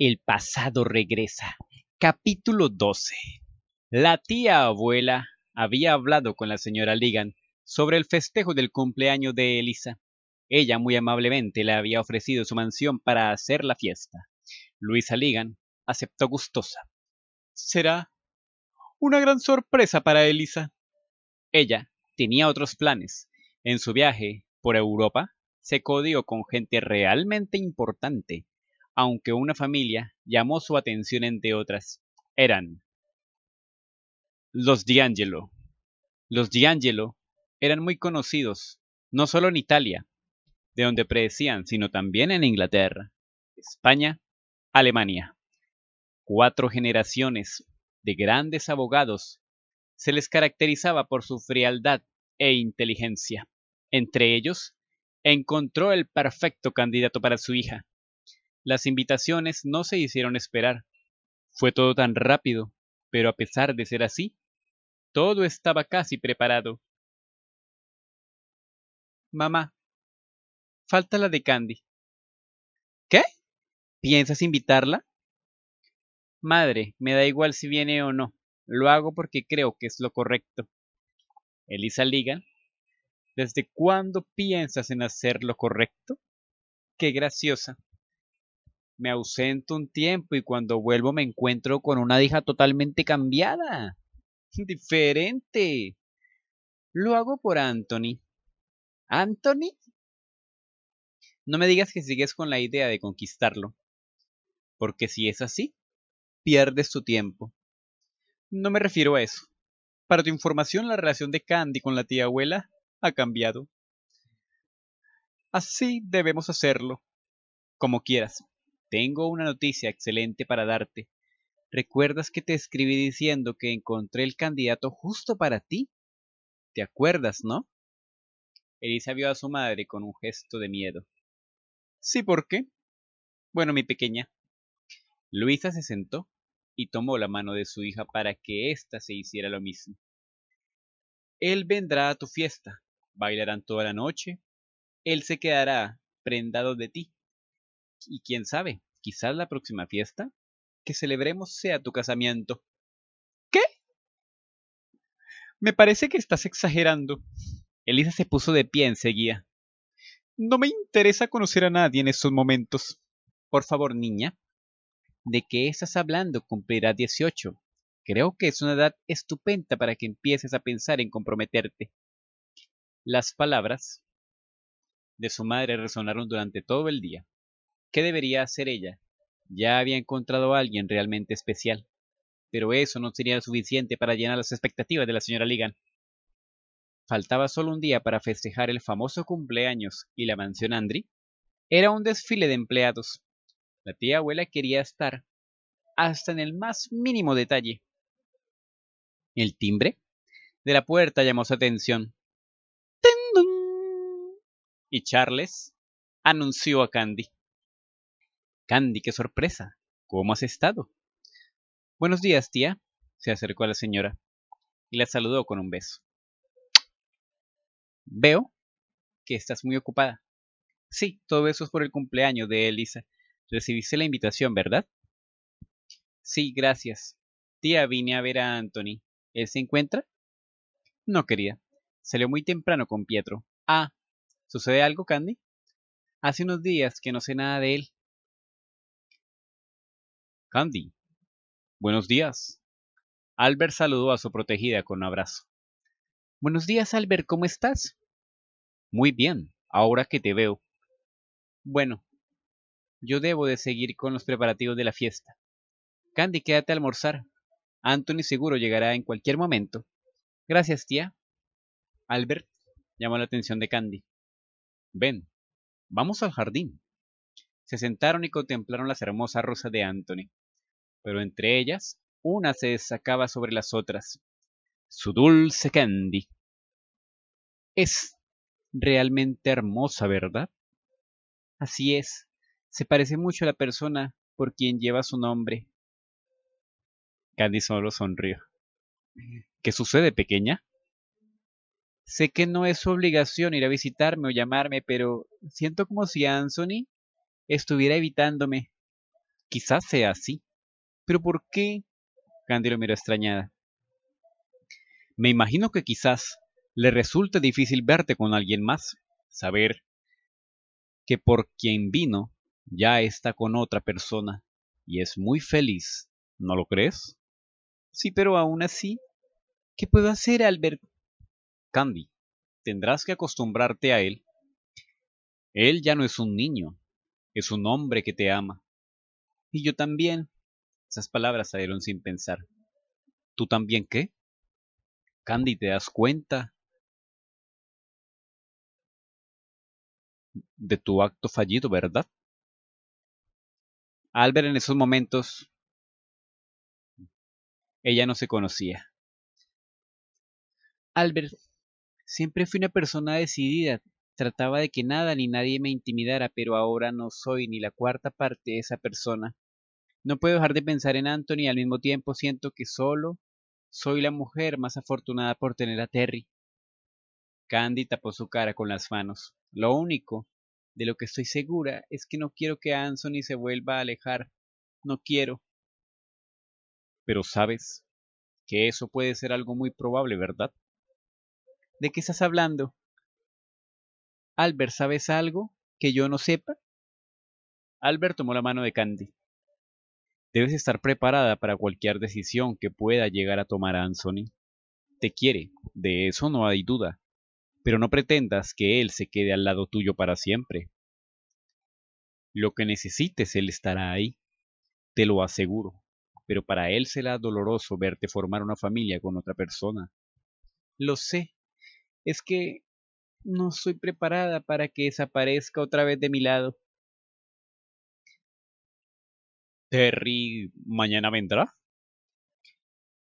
El pasado regresa. Capítulo 12. La tía abuela había hablado con la señora Ligan sobre el festejo del cumpleaños de Elisa. Ella muy amablemente le había ofrecido su mansión para hacer la fiesta. Luisa Ligan aceptó gustosa. Será una gran sorpresa para Elisa. Ella tenía otros planes. En su viaje por Europa se codió con gente realmente importante aunque una familia llamó su atención entre otras. Eran los D'Angelo. Los Angelo eran muy conocidos, no solo en Italia, de donde predecían, sino también en Inglaterra, España, Alemania. Cuatro generaciones de grandes abogados se les caracterizaba por su frialdad e inteligencia. Entre ellos, encontró el perfecto candidato para su hija, las invitaciones no se hicieron esperar. Fue todo tan rápido, pero a pesar de ser así, todo estaba casi preparado. Mamá, falta la de Candy. ¿Qué? ¿Piensas invitarla? Madre, me da igual si viene o no. Lo hago porque creo que es lo correcto. Elisa Liga, ¿desde cuándo piensas en hacer lo correcto? Qué graciosa me ausento un tiempo y cuando vuelvo me encuentro con una hija totalmente cambiada, diferente. Lo hago por Anthony. ¿Anthony? No me digas que sigues con la idea de conquistarlo, porque si es así, pierdes tu tiempo. No me refiero a eso. Para tu información, la relación de Candy con la tía abuela ha cambiado. Así debemos hacerlo, como quieras. Tengo una noticia excelente para darte. ¿Recuerdas que te escribí diciendo que encontré el candidato justo para ti? ¿Te acuerdas, no? Elisa vio a su madre con un gesto de miedo. Sí, ¿por qué? Bueno, mi pequeña. Luisa se sentó y tomó la mano de su hija para que ésta se hiciera lo mismo. Él vendrá a tu fiesta, bailarán toda la noche, él se quedará prendado de ti, y quién sabe, quizás la próxima fiesta que celebremos sea tu casamiento. ¿Qué? Me parece que estás exagerando. Elisa se puso de pie enseguida. No me interesa conocer a nadie en estos momentos. Por favor, niña, ¿de qué estás hablando? Cumplirá 18. Creo que es una edad estupenda para que empieces a pensar en comprometerte. Las palabras de su madre resonaron durante todo el día. ¿Qué debería hacer ella? Ya había encontrado a alguien realmente especial. Pero eso no sería suficiente para llenar las expectativas de la señora Ligan. Faltaba solo un día para festejar el famoso cumpleaños y la mansión Andri. Era un desfile de empleados. La tía abuela quería estar hasta en el más mínimo detalle. El timbre de la puerta llamó su atención. ¡Tendum! Y Charles anunció a Candy. Candy, qué sorpresa. ¿Cómo has estado? Buenos días, tía, se acercó a la señora y la saludó con un beso. Veo que estás muy ocupada. Sí, todo eso es por el cumpleaños de Elisa. Recibiste la invitación, ¿verdad? Sí, gracias. Tía, vine a ver a Anthony. ¿Él se encuentra? No, querida. Salió muy temprano con Pietro. Ah, ¿sucede algo, Candy? Hace unos días que no sé nada de él. Candy. Buenos días. Albert saludó a su protegida con un abrazo. Buenos días, Albert, ¿cómo estás? Muy bien, ahora que te veo. Bueno, yo debo de seguir con los preparativos de la fiesta. Candy, quédate a almorzar. Anthony seguro llegará en cualquier momento. Gracias, tía. Albert llamó la atención de Candy. Ven, vamos al jardín. Se sentaron y contemplaron las hermosas rosas de Anthony pero entre ellas una se desacaba sobre las otras. Su dulce Candy. Es realmente hermosa, ¿verdad? Así es, se parece mucho a la persona por quien lleva su nombre. Candy solo sonrió. ¿Qué sucede, pequeña? Sé que no es su obligación ir a visitarme o llamarme, pero siento como si Anthony estuviera evitándome. Quizás sea así. Pero ¿por qué? Candy lo miró extrañada. Me imagino que quizás le resulte difícil verte con alguien más, saber que por quien vino ya está con otra persona y es muy feliz, ¿no lo crees? Sí, pero aún así, ¿qué puedo hacer, al ver... Candy, tendrás que acostumbrarte a él. Él ya no es un niño, es un hombre que te ama. Y yo también. Esas palabras salieron sin pensar. ¿Tú también qué? Candy, ¿te das cuenta de tu acto fallido, verdad? Albert en esos momentos, ella no se conocía. Albert, siempre fui una persona decidida, trataba de que nada ni nadie me intimidara, pero ahora no soy ni la cuarta parte de esa persona. No puedo dejar de pensar en Anthony y al mismo tiempo siento que solo soy la mujer más afortunada por tener a Terry. Candy tapó su cara con las manos. Lo único de lo que estoy segura es que no quiero que Anthony se vuelva a alejar. No quiero. Pero sabes que eso puede ser algo muy probable, ¿verdad? ¿De qué estás hablando? Albert, ¿sabes algo que yo no sepa? Albert tomó la mano de Candy. Debes estar preparada para cualquier decisión que pueda llegar a tomar Anthony. Te quiere, de eso no hay duda, pero no pretendas que él se quede al lado tuyo para siempre. Lo que necesites, él estará ahí, te lo aseguro, pero para él será doloroso verte formar una familia con otra persona. Lo sé, es que no estoy preparada para que desaparezca otra vez de mi lado. Terry mañana vendrá?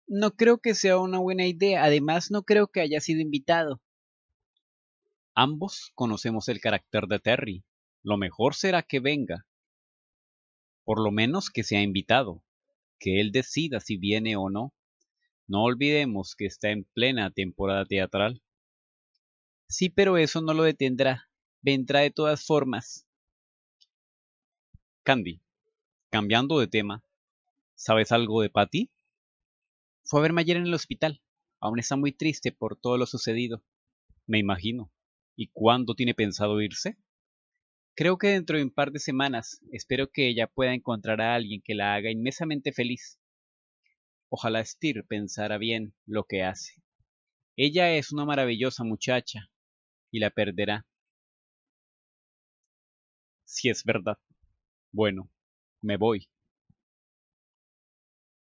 No creo que sea una buena idea, además no creo que haya sido invitado. Ambos conocemos el carácter de Terry. Lo mejor será que venga. Por lo menos que sea invitado, que él decida si viene o no. No olvidemos que está en plena temporada teatral. Sí, pero eso no lo detendrá. Vendrá de todas formas. Candy, Cambiando de tema, ¿sabes algo de Patty? Fue a verme ayer en el hospital. Aún está muy triste por todo lo sucedido. Me imagino. ¿Y cuándo tiene pensado irse? Creo que dentro de un par de semanas espero que ella pueda encontrar a alguien que la haga inmensamente feliz. Ojalá Steer pensara bien lo que hace. Ella es una maravillosa muchacha y la perderá. Si es verdad. Bueno, me voy.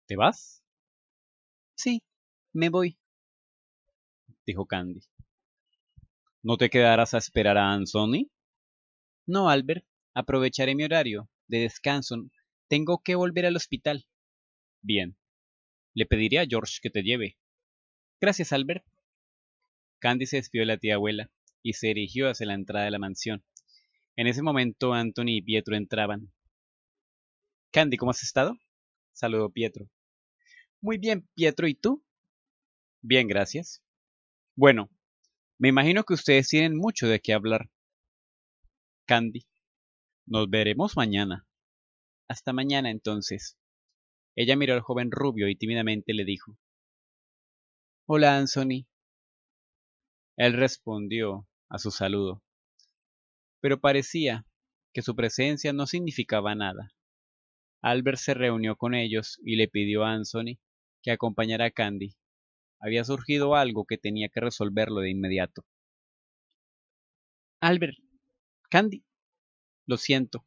¿Te vas? Sí, me voy, dijo Candy. ¿No te quedarás a esperar a Anthony? No, Albert, aprovecharé mi horario de descanso. Tengo que volver al hospital. Bien. Le pediré a George que te lleve. Gracias, Albert. Candy se despidió de la tía abuela y se dirigió hacia la entrada de la mansión. En ese momento Anthony y Pietro entraban. Candy, ¿cómo has estado? Saludó Pietro. Muy bien, Pietro, ¿y tú? Bien, gracias. Bueno, me imagino que ustedes tienen mucho de qué hablar. Candy, nos veremos mañana. Hasta mañana, entonces. Ella miró al joven rubio y tímidamente le dijo. Hola, Anthony. Él respondió a su saludo, pero parecía que su presencia no significaba nada. Albert se reunió con ellos y le pidió a Anthony que acompañara a Candy. Había surgido algo que tenía que resolverlo de inmediato. Albert, Candy, lo siento,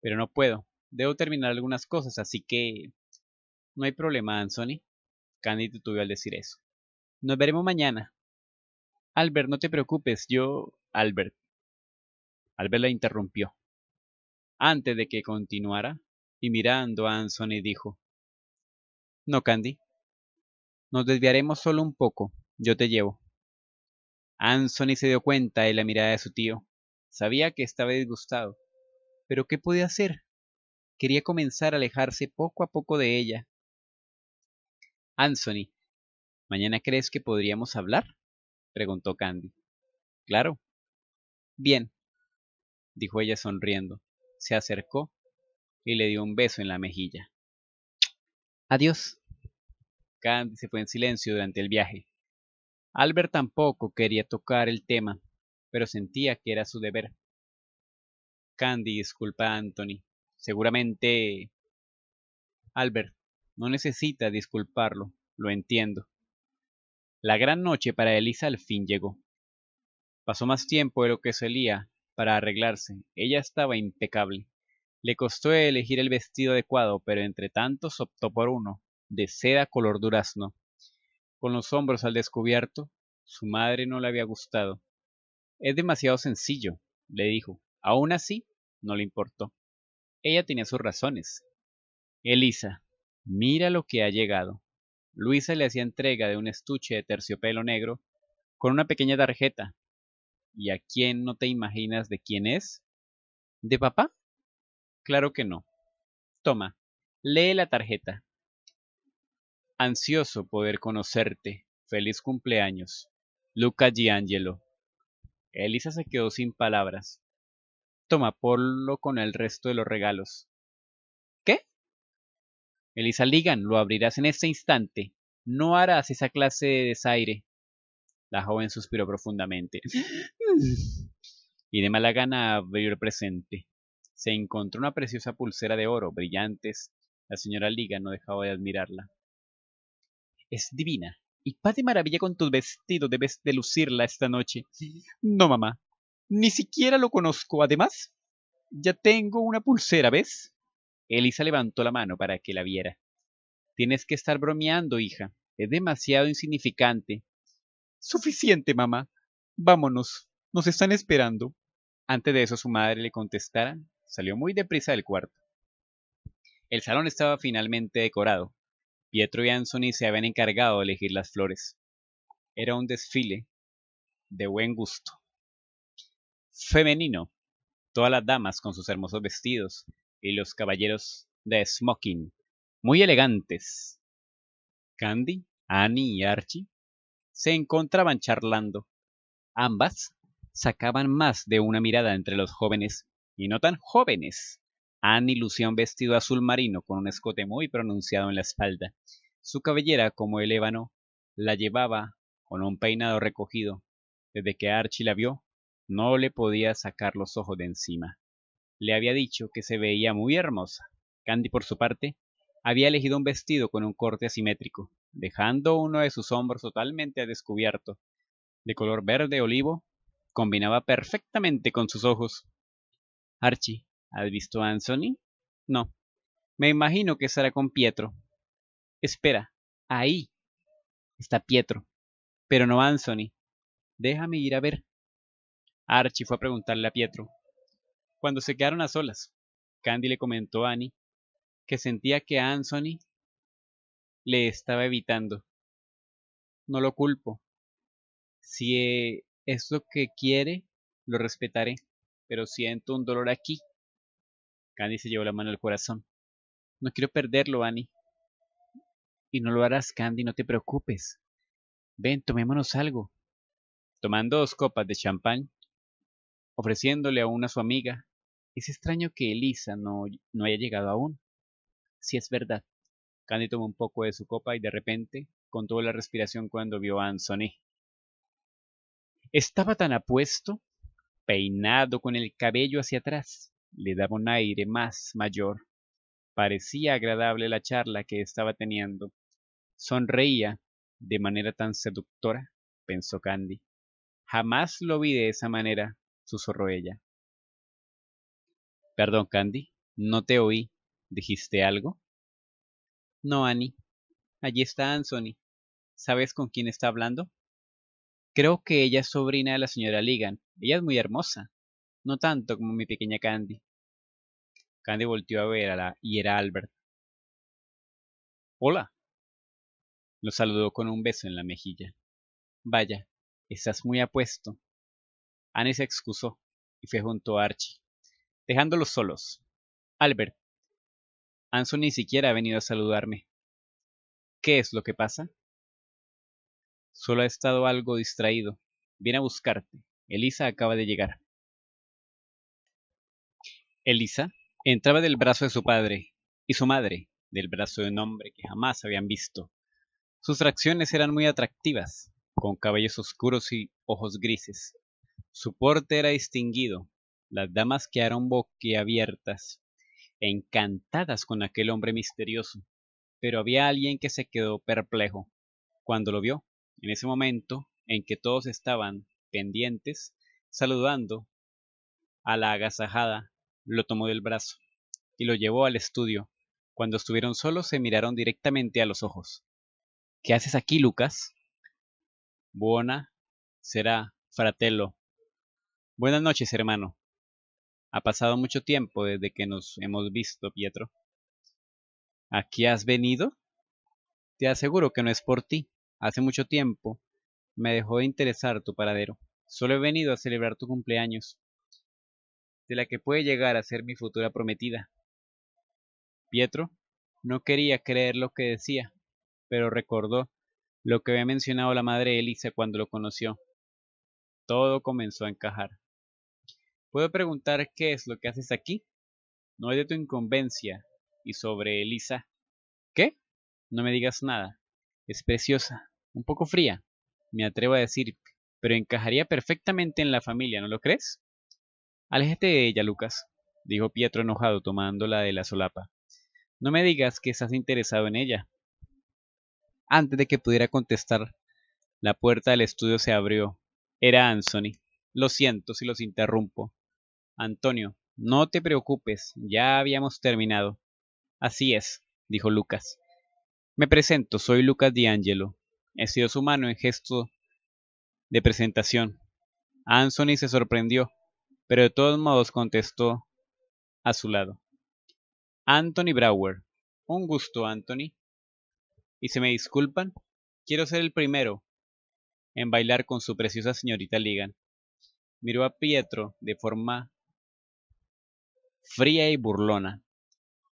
pero no puedo. Debo terminar algunas cosas, así que... No hay problema, Anthony. Candy tuvo al decir eso. Nos veremos mañana. Albert, no te preocupes, yo... Albert. Albert la interrumpió. Antes de que continuara, y mirando a Anthony dijo, No, Candy, nos desviaremos solo un poco, yo te llevo. Anthony se dio cuenta de la mirada de su tío. Sabía que estaba disgustado, pero ¿qué podía hacer? Quería comenzar a alejarse poco a poco de ella. Anthony, ¿mañana crees que podríamos hablar? preguntó Candy. Claro. Bien, dijo ella sonriendo. Se acercó y le dio un beso en la mejilla. Adiós. Candy se fue en silencio durante el viaje. Albert tampoco quería tocar el tema, pero sentía que era su deber. Candy disculpa a Anthony. Seguramente... Albert, no necesita disculparlo, lo entiendo. La gran noche para Elisa al fin llegó. Pasó más tiempo de lo que solía para arreglarse. Ella estaba impecable. Le costó elegir el vestido adecuado, pero entre tantos optó por uno, de seda color durazno. Con los hombros al descubierto, su madre no le había gustado. Es demasiado sencillo, le dijo. Aún así, no le importó. Ella tenía sus razones. Elisa, mira lo que ha llegado. Luisa le hacía entrega de un estuche de terciopelo negro con una pequeña tarjeta. ¿Y a quién no te imaginas de quién es? ¿De papá? Claro que no. Toma, lee la tarjeta. Ansioso poder conocerte. Feliz cumpleaños. Luca Giangelo. Elisa se quedó sin palabras. Toma, ponlo con el resto de los regalos. ¿Qué? Elisa Ligan, lo abrirás en este instante. No harás esa clase de desaire. La joven suspiró profundamente. y de mala gana abrió el presente. Se encontró una preciosa pulsera de oro, brillantes. La señora Liga no dejaba de admirarla. Es divina. Y paz de maravilla con tu vestido debes de lucirla esta noche. No, mamá. Ni siquiera lo conozco. Además, ya tengo una pulsera, ¿ves? Elisa levantó la mano para que la viera. Tienes que estar bromeando, hija. Es demasiado insignificante. Suficiente, mamá. Vámonos. Nos están esperando. Antes de eso su madre le contestara, Salió muy deprisa del cuarto. El salón estaba finalmente decorado. Pietro y Anthony se habían encargado de elegir las flores. Era un desfile de buen gusto. Femenino. Todas las damas con sus hermosos vestidos y los caballeros de smoking. Muy elegantes. Candy, Annie y Archie se encontraban charlando. Ambas sacaban más de una mirada entre los jóvenes y no tan jóvenes. Annie lucía un vestido azul marino con un escote muy pronunciado en la espalda. Su cabellera, como el ébano, la llevaba con un peinado recogido. Desde que Archie la vio, no le podía sacar los ojos de encima. Le había dicho que se veía muy hermosa. Candy, por su parte, había elegido un vestido con un corte asimétrico, dejando uno de sus hombros totalmente a descubierto. De color verde olivo, combinaba perfectamente con sus ojos. Archie, ¿has visto a Anthony? No. Me imagino que estará con Pietro. Espera, ahí está Pietro, pero no Anthony. Déjame ir a ver. Archie fue a preguntarle a Pietro. Cuando se quedaron a solas, Candy le comentó a Annie que sentía que Anthony le estaba evitando. No lo culpo. Si e, es lo que quiere, lo respetaré pero siento un dolor aquí. Candy se llevó la mano al corazón. No quiero perderlo, Annie. Y no lo harás, Candy, no te preocupes. Ven, tomémonos algo. Tomando dos copas de champán, ofreciéndole a una a su amiga, es extraño que Elisa no, haya llegado aún. Si es verdad. Candy tomó un poco de su copa y de repente contuvo la respiración cuando vio a Anthony. Estaba tan apuesto peinado con el cabello hacia atrás, le daba un aire más mayor. Parecía agradable la charla que estaba teniendo. Sonreía de manera tan seductora, pensó Candy. Jamás lo vi de esa manera, susurró ella. Perdón, Candy, no te oí. ¿Dijiste algo? No, Annie. Allí está Anthony. ¿Sabes con quién está hablando? Creo que ella es sobrina de la señora Ligan, ella es muy hermosa, no tanto como mi pequeña Candy. Candy volteó a ver a la y era Albert. Hola. Lo saludó con un beso en la mejilla. Vaya, estás muy apuesto. Anne se excusó y fue junto a Archie, dejándolos solos. Albert, Anson ni siquiera ha venido a saludarme. ¿Qué es lo que pasa? Solo ha estado algo distraído. Viene a buscarte, Elisa acaba de llegar. Elisa entraba del brazo de su padre y su madre, del brazo de un hombre que jamás habían visto. Sus tracciones eran muy atractivas, con cabellos oscuros y ojos grises. Su porte era distinguido. Las damas quedaron boquiabiertas, encantadas con aquel hombre misterioso. Pero había alguien que se quedó perplejo cuando lo vio, en ese momento en que todos estaban pendientes, saludando a la agasajada, lo tomó del brazo y lo llevó al estudio. Cuando estuvieron solos se miraron directamente a los ojos. ¿Qué haces aquí, Lucas? Buona será, fratello. Buenas noches, hermano. Ha pasado mucho tiempo desde que nos hemos visto, Pietro. ¿Aquí has venido? Te aseguro que no es por ti. Hace mucho tiempo me dejó de interesar tu paradero. Solo he venido a celebrar tu cumpleaños, de la que puede llegar a ser mi futura prometida. Pietro no quería creer lo que decía, pero recordó lo que había mencionado la madre Elisa cuando lo conoció. Todo comenzó a encajar. ¿Puedo preguntar qué es lo que haces aquí? No es de tu inconvencia. Y sobre Elisa. ¿Qué? No me digas nada. Es preciosa, un poco fría, me atrevo a decir, pero encajaría perfectamente en la familia, ¿no lo crees? Aléjate de ella, Lucas, dijo Pietro enojado tomándola de la solapa. No me digas que estás interesado en ella. Antes de que pudiera contestar, la puerta del estudio se abrió. Era Anthony. Lo siento si los interrumpo. Antonio, no te preocupes, ya habíamos terminado. Así es, dijo Lucas. Me presento, soy Lucas D'Angelo, estiró su mano en gesto de presentación. Anthony se sorprendió, pero de todos modos contestó a su lado. Anthony Brower. Un gusto, Anthony. Y se me disculpan, quiero ser el primero en bailar con su preciosa señorita Ligan. Miró a Pietro de forma fría y burlona.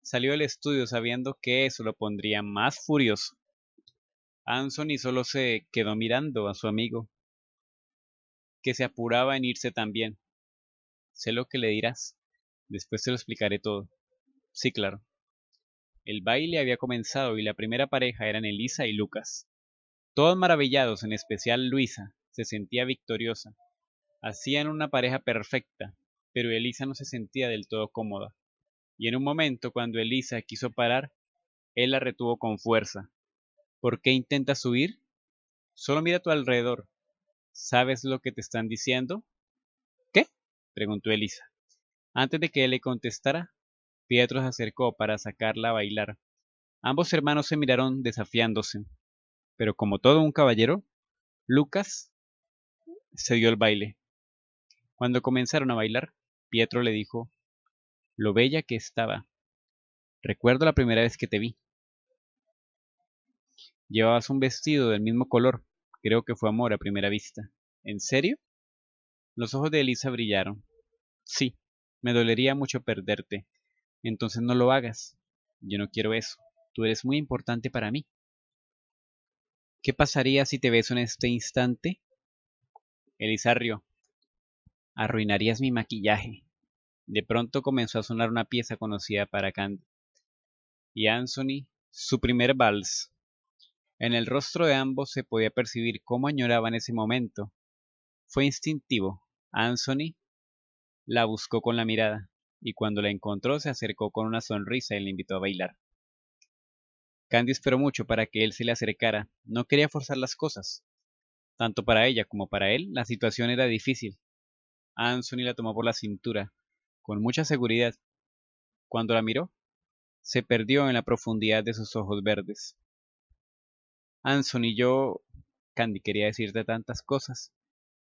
Salió del estudio sabiendo que eso lo pondría más furioso y solo se quedó mirando a su amigo, que se apuraba en irse también. Sé lo que le dirás. Después te lo explicaré todo. Sí, claro. El baile había comenzado y la primera pareja eran Elisa y Lucas. Todos maravillados, en especial Luisa, se sentía victoriosa. Hacían una pareja perfecta, pero Elisa no se sentía del todo cómoda. Y en un momento, cuando Elisa quiso parar, él la retuvo con fuerza. ¿Por qué intentas huir? Solo mira a tu alrededor. ¿Sabes lo que te están diciendo? ¿Qué? preguntó Elisa. Antes de que él le contestara, Pietro se acercó para sacarla a bailar. Ambos hermanos se miraron desafiándose, pero como todo un caballero, Lucas se dio el baile. Cuando comenzaron a bailar, Pietro le dijo lo bella que estaba. Recuerdo la primera vez que te vi. Llevabas un vestido del mismo color. Creo que fue amor a primera vista. ¿En serio? Los ojos de Elisa brillaron. Sí, me dolería mucho perderte. Entonces no lo hagas. Yo no quiero eso. Tú eres muy importante para mí. ¿Qué pasaría si te beso en este instante? Elisa rió. Arruinarías mi maquillaje. De pronto comenzó a sonar una pieza conocida para Candy. Y Anthony, su primer vals. En el rostro de ambos se podía percibir cómo añoraban ese momento. Fue instintivo. Anthony la buscó con la mirada, y cuando la encontró se acercó con una sonrisa y le invitó a bailar. Candy esperó mucho para que él se le acercara. No quería forzar las cosas. Tanto para ella como para él, la situación era difícil. Anthony la tomó por la cintura, con mucha seguridad. Cuando la miró, se perdió en la profundidad de sus ojos verdes. Anson y yo, Candy, quería decirte tantas cosas,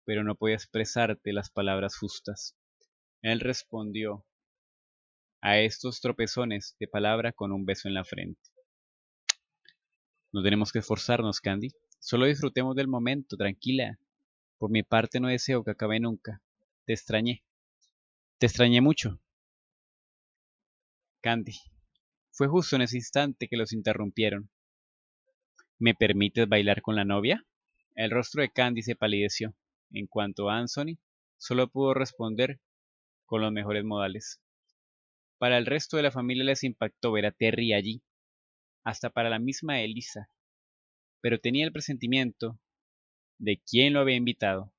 pero no podía expresarte las palabras justas. Él respondió a estos tropezones de palabra con un beso en la frente. No tenemos que esforzarnos, Candy. Solo disfrutemos del momento, tranquila. Por mi parte no deseo que acabe nunca. Te extrañé. Te extrañé mucho. Candy. Fue justo en ese instante que los interrumpieron. ¿Me permites bailar con la novia? El rostro de Candice palideció. En cuanto a Anthony, solo pudo responder con los mejores modales. Para el resto de la familia les impactó ver a Terry allí, hasta para la misma Elisa, pero tenía el presentimiento de quién lo había invitado.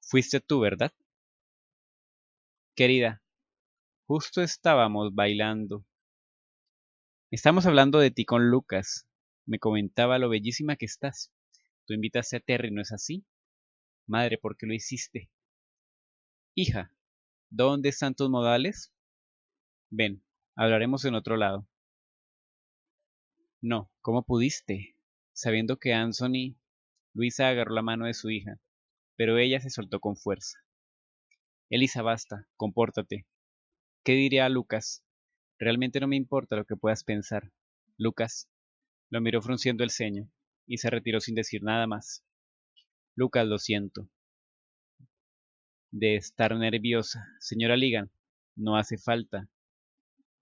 Fuiste tú, ¿verdad? Querida, justo estábamos bailando. Estamos hablando de ti con Lucas, me comentaba lo bellísima que estás. Tú invitaste a Terry, ¿no es así? Madre, ¿por qué lo hiciste? Hija, ¿dónde están tus modales? Ven, hablaremos en otro lado. No, ¿cómo pudiste? Sabiendo que Anthony... Luisa agarró la mano de su hija, pero ella se soltó con fuerza. Elisa, basta, compórtate. ¿Qué diría Lucas? Realmente no me importa lo que puedas pensar. Lucas, lo miró frunciendo el ceño y se retiró sin decir nada más. Lucas, lo siento. De estar nerviosa. Señora Ligan, no hace falta.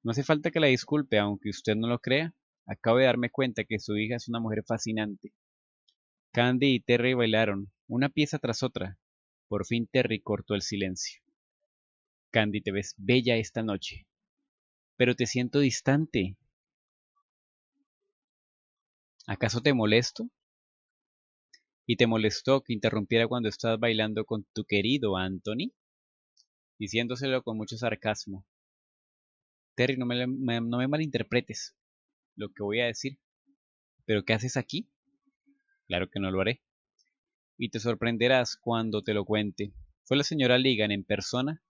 No hace falta que la disculpe, aunque usted no lo crea. Acabo de darme cuenta que su hija es una mujer fascinante. Candy y Terry bailaron, una pieza tras otra. Por fin Terry cortó el silencio. Candy, te ves bella esta noche. Pero te siento distante. ¿Acaso te molesto? ¿Y te molestó que interrumpiera cuando estás bailando con tu querido Anthony? Diciéndoselo con mucho sarcasmo. Terry, no me, no me malinterpretes lo que voy a decir. ¿Pero qué haces aquí? Claro que no lo haré. Y te sorprenderás cuando te lo cuente. Fue la señora Ligan en persona.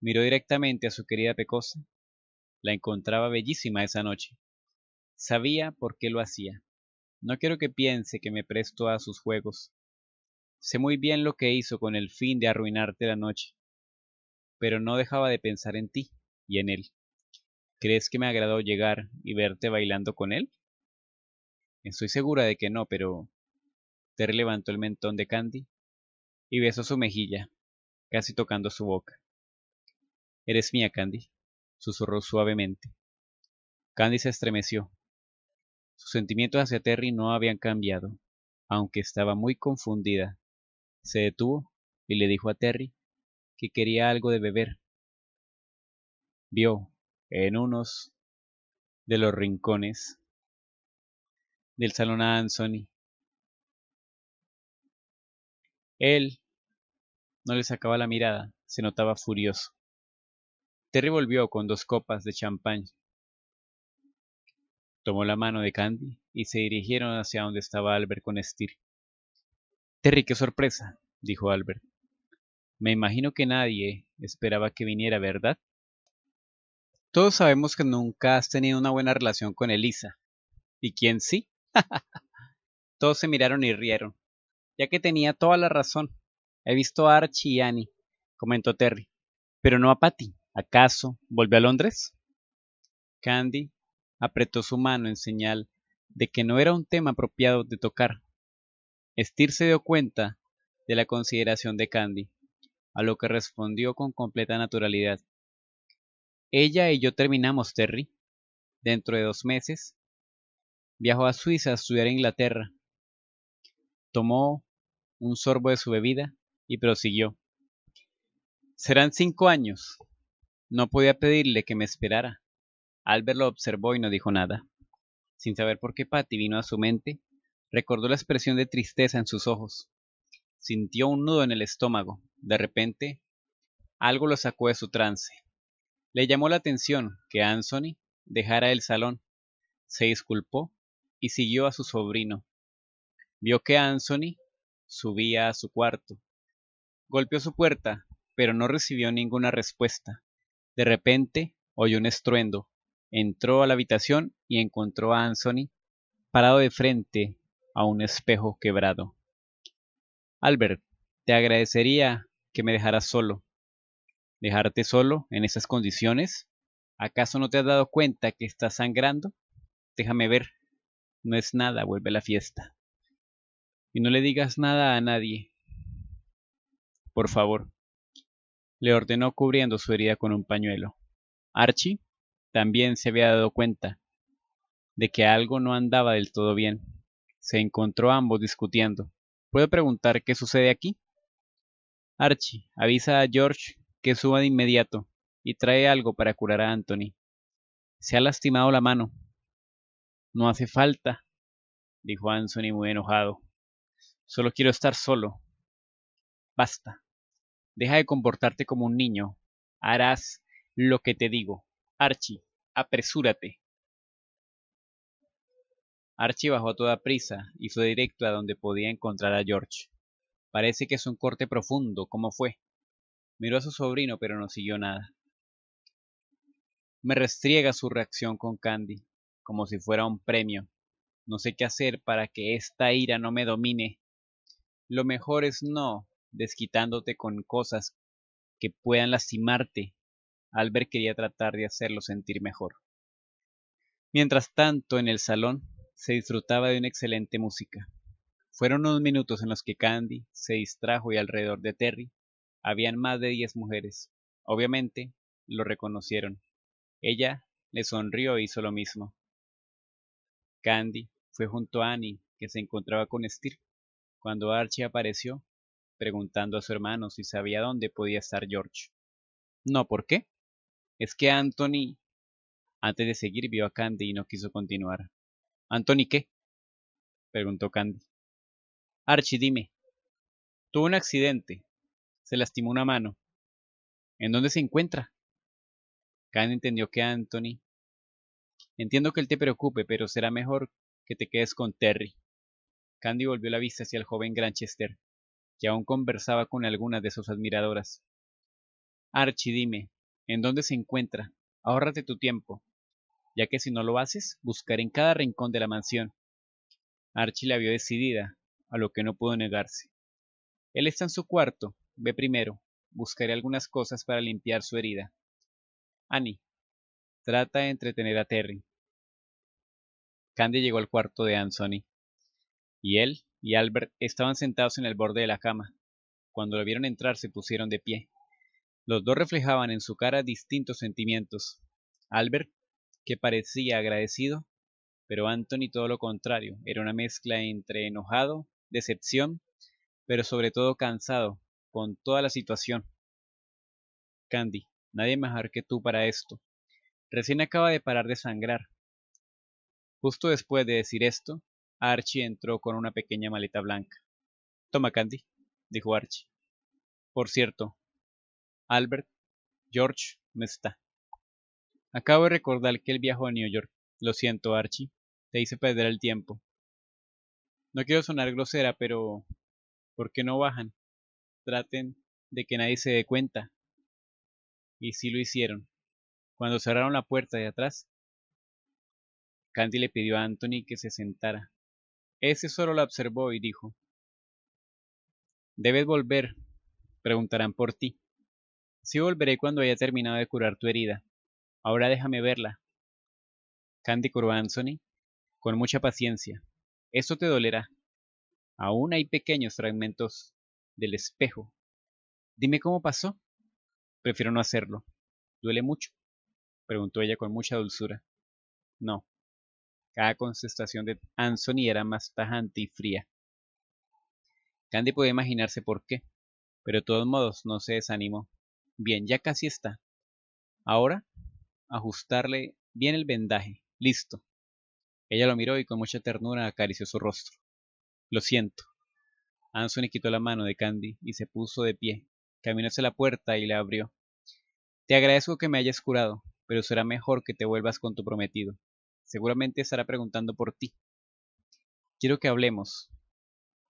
Miró directamente a su querida Pecosa. La encontraba bellísima esa noche. Sabía por qué lo hacía. No quiero que piense que me presto a sus juegos. Sé muy bien lo que hizo con el fin de arruinarte la noche. Pero no dejaba de pensar en ti y en él. ¿Crees que me agradó llegar y verte bailando con él? Estoy segura de que no, pero... Ter levantó el mentón de Candy y besó su mejilla, casi tocando su boca. Eres mía, Candy, susurró suavemente. Candy se estremeció, sus sentimientos hacia Terry no habían cambiado, aunque estaba muy confundida. Se detuvo y le dijo a Terry que quería algo de beber. Vio en unos de los rincones del salón a Anthony. Él no le sacaba la mirada, se notaba furioso. Terry volvió con dos copas de champán Tomó la mano de Candy y se dirigieron hacia donde estaba Albert con Steer. Terry, qué sorpresa, dijo Albert. Me imagino que nadie esperaba que viniera, ¿verdad? Todos sabemos que nunca has tenido una buena relación con Elisa. ¿Y quién sí? Todos se miraron y rieron, ya que tenía toda la razón. He visto a Archie y Annie, comentó Terry, pero no a Patty. ¿Acaso volvió a Londres? Candy apretó su mano en señal de que no era un tema apropiado de tocar. estir se dio cuenta de la consideración de Candy, a lo que respondió con completa naturalidad. Ella y yo terminamos, Terry. Dentro de dos meses, viajó a Suiza a estudiar en Inglaterra. Tomó un sorbo de su bebida y prosiguió. Serán cinco años. No podía pedirle que me esperara. Albert lo observó y no dijo nada. Sin saber por qué Patty vino a su mente, recordó la expresión de tristeza en sus ojos. Sintió un nudo en el estómago. De repente, algo lo sacó de su trance. Le llamó la atención que Anthony dejara el salón. Se disculpó y siguió a su sobrino. Vio que Anthony subía a su cuarto. Golpeó su puerta, pero no recibió ninguna respuesta. De repente, oyó un estruendo. Entró a la habitación y encontró a Anthony parado de frente a un espejo quebrado. Albert, te agradecería que me dejaras solo. ¿Dejarte solo en esas condiciones? ¿Acaso no te has dado cuenta que estás sangrando? Déjame ver. No es nada, vuelve a la fiesta. Y no le digas nada a nadie. Por favor. Le ordenó cubriendo su herida con un pañuelo. Archie también se había dado cuenta de que algo no andaba del todo bien. Se encontró ambos discutiendo. ¿Puedo preguntar qué sucede aquí? Archie avisa a George que suba de inmediato y trae algo para curar a Anthony. Se ha lastimado la mano. No hace falta, dijo Anthony muy enojado. Solo quiero estar solo. Basta. Deja de comportarte como un niño. Harás lo que te digo. Archie, apresúrate. Archie bajó a toda prisa y fue directo a donde podía encontrar a George. Parece que es un corte profundo, ¿cómo fue? Miró a su sobrino, pero no siguió nada. Me restriega su reacción con Candy, como si fuera un premio. No sé qué hacer para que esta ira no me domine. Lo mejor es no, desquitándote con cosas que puedan lastimarte, Albert quería tratar de hacerlo sentir mejor. Mientras tanto, en el salón se disfrutaba de una excelente música. Fueron unos minutos en los que Candy se distrajo y alrededor de Terry habían más de diez mujeres. Obviamente, lo reconocieron. Ella le sonrió e hizo lo mismo. Candy fue junto a Annie, que se encontraba con Steve, cuando Archie apareció, preguntando a su hermano si sabía dónde podía estar George. No, ¿por qué? es que Anthony, antes de seguir, vio a Candy y no quiso continuar. ¿Anthony qué? preguntó Candy. Archie, dime. Tuvo un accidente. Se lastimó una mano. ¿En dónde se encuentra? Candy entendió que Anthony. Entiendo que él te preocupe, pero será mejor que te quedes con Terry. Candy volvió la vista hacia el joven Granchester, que aún conversaba con algunas de sus admiradoras. Archie, dime, en dónde se encuentra. Ahórrate tu tiempo, ya que si no lo haces, buscaré en cada rincón de la mansión. Archie la vio decidida, a lo que no pudo negarse. Él está en su cuarto, ve primero, buscaré algunas cosas para limpiar su herida. Annie, trata de entretener a Terry. Candy llegó al cuarto de Anthony, y él y Albert estaban sentados en el borde de la cama. Cuando lo vieron entrar se pusieron de pie. Los dos reflejaban en su cara distintos sentimientos. Albert, que parecía agradecido, pero Anthony todo lo contrario, era una mezcla entre enojado, decepción, pero sobre todo cansado, con toda la situación. Candy, nadie mejor que tú para esto. Recién acaba de parar de sangrar. Justo después de decir esto, Archie entró con una pequeña maleta blanca. Toma, Candy, dijo Archie. Por cierto, Albert George me está. Acabo de recordar que él viajó a New York. Lo siento, Archie. Te hice perder el tiempo. No quiero sonar grosera, pero ¿por qué no bajan? Traten de que nadie se dé cuenta. Y sí lo hicieron. Cuando cerraron la puerta de atrás, Candy le pidió a Anthony que se sentara. Ese solo la observó y dijo, Debes volver. Preguntarán por ti. Sí volveré cuando haya terminado de curar tu herida. Ahora déjame verla. Candy curó a Anthony con mucha paciencia. Eso te dolerá. Aún hay pequeños fragmentos del espejo. Dime cómo pasó. Prefiero no hacerlo. ¿Duele mucho? preguntó ella con mucha dulzura. No. Cada contestación de Anthony era más tajante y fría. Candy podía imaginarse por qué, pero de todos modos no se desanimó. Bien, ya casi está. Ahora, ajustarle bien el vendaje. Listo. Ella lo miró y con mucha ternura acarició su rostro. Lo siento. Anthony quitó la mano de Candy y se puso de pie. Caminó hacia la puerta y la abrió. Te agradezco que me hayas curado, pero será mejor que te vuelvas con tu prometido. Seguramente estará preguntando por ti. Quiero que hablemos.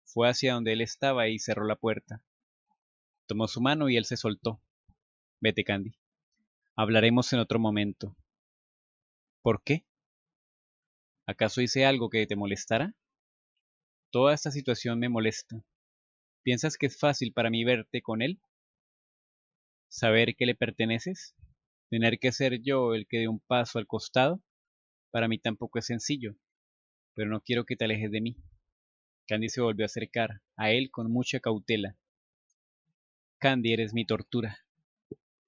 Fue hacia donde él estaba y cerró la puerta. Tomó su mano y él se soltó. Vete, Candy. Hablaremos en otro momento. ¿Por qué? ¿Acaso hice algo que te molestara? Toda esta situación me molesta. ¿Piensas que es fácil para mí verte con él? ¿Saber que le perteneces? ¿Tener que ser yo el que dé un paso al costado? Para mí tampoco es sencillo, pero no quiero que te alejes de mí. Candy se volvió a acercar a él con mucha cautela. Candy, eres mi tortura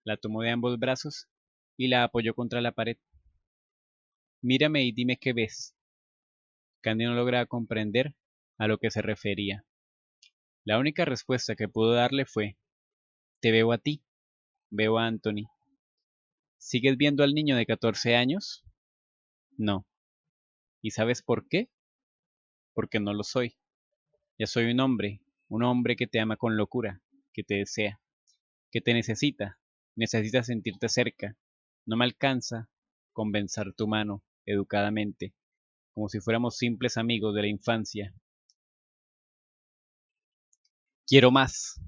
la tomó de ambos brazos y la apoyó contra la pared. Mírame y dime qué ves. Candy no lograba comprender a lo que se refería. La única respuesta que pudo darle fue, te veo a ti, veo a Anthony. ¿Sigues viendo al niño de 14 años? No. ¿Y sabes por qué? Porque no lo soy. Ya soy un hombre, un hombre que te ama con locura, que te desea, que te necesita, Necesitas sentirte cerca. No me alcanza convencer tu mano educadamente, como si fuéramos simples amigos de la infancia. Quiero más.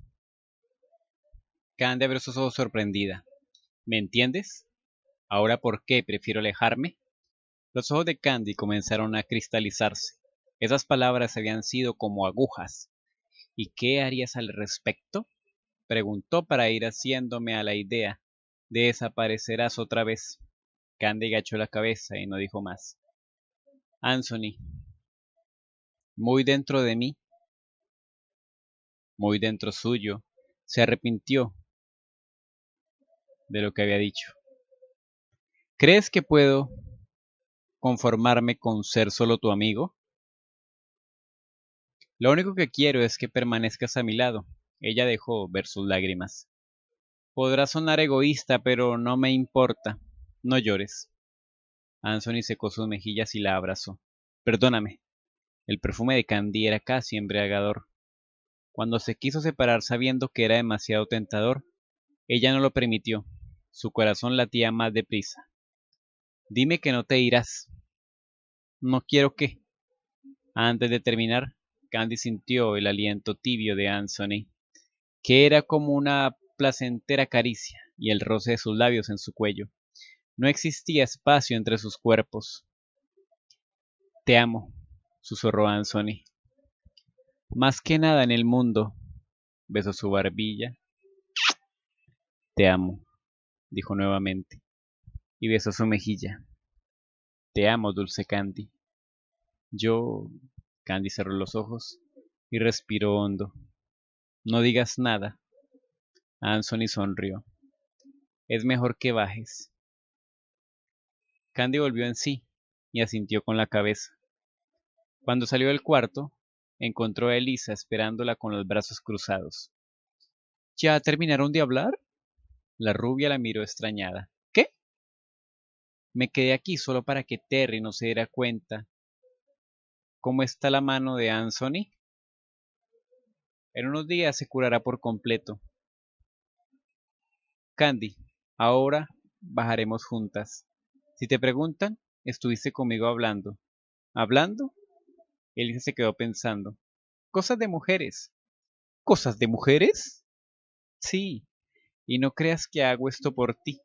Candy abrió sus ojos sorprendida. ¿Me entiendes? ¿Ahora por qué prefiero alejarme? Los ojos de Candy comenzaron a cristalizarse. Esas palabras habían sido como agujas. ¿Y qué harías al respecto? preguntó para ir haciéndome a la idea. de Desaparecerás otra vez. Candy gachó la cabeza y no dijo más. Anthony, muy dentro de mí, muy dentro suyo, se arrepintió de lo que había dicho. ¿Crees que puedo conformarme con ser solo tu amigo? Lo único que quiero es que permanezcas a mi lado, ella dejó ver sus lágrimas. Podrá sonar egoísta, pero no me importa. No llores. Anthony secó sus mejillas y la abrazó. Perdóname. El perfume de Candy era casi embriagador. Cuando se quiso separar sabiendo que era demasiado tentador, ella no lo permitió. Su corazón latía más deprisa. Dime que no te irás. No quiero que. Antes de terminar, Candy sintió el aliento tibio de Anthony que era como una placentera caricia y el roce de sus labios en su cuello. No existía espacio entre sus cuerpos. Te amo, susurró Anthony. Más que nada en el mundo, besó su barbilla. Te amo, dijo nuevamente, y besó su mejilla. Te amo, dulce Candy. Yo... Candy cerró los ojos y respiró hondo. No digas nada. Anthony sonrió. Es mejor que bajes. Candy volvió en sí y asintió con la cabeza. Cuando salió del cuarto, encontró a Elisa esperándola con los brazos cruzados. ¿Ya terminaron de hablar? La rubia la miró extrañada. ¿Qué? Me quedé aquí solo para que Terry no se diera cuenta. ¿Cómo está la mano de Anthony? En unos días se curará por completo. Candy, ahora bajaremos juntas. Si te preguntan, estuviste conmigo hablando. ¿Hablando? Elisa se quedó pensando. Cosas de mujeres. ¿Cosas de mujeres? Sí. Y no creas que hago esto por ti,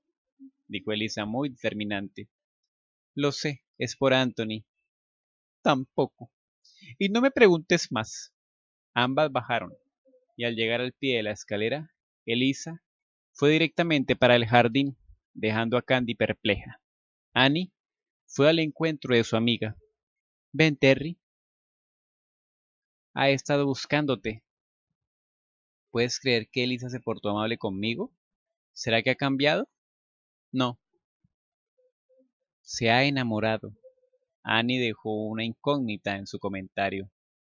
dijo Elisa muy determinante. Lo sé, es por Anthony. Tampoco. Y no me preguntes más. Ambas bajaron, y al llegar al pie de la escalera, Elisa fue directamente para el jardín, dejando a Candy perpleja. Annie fue al encuentro de su amiga. Ven, Terry. Ha estado buscándote. ¿Puedes creer que Elisa se portó amable conmigo? ¿Será que ha cambiado? No. Se ha enamorado. Annie dejó una incógnita en su comentario.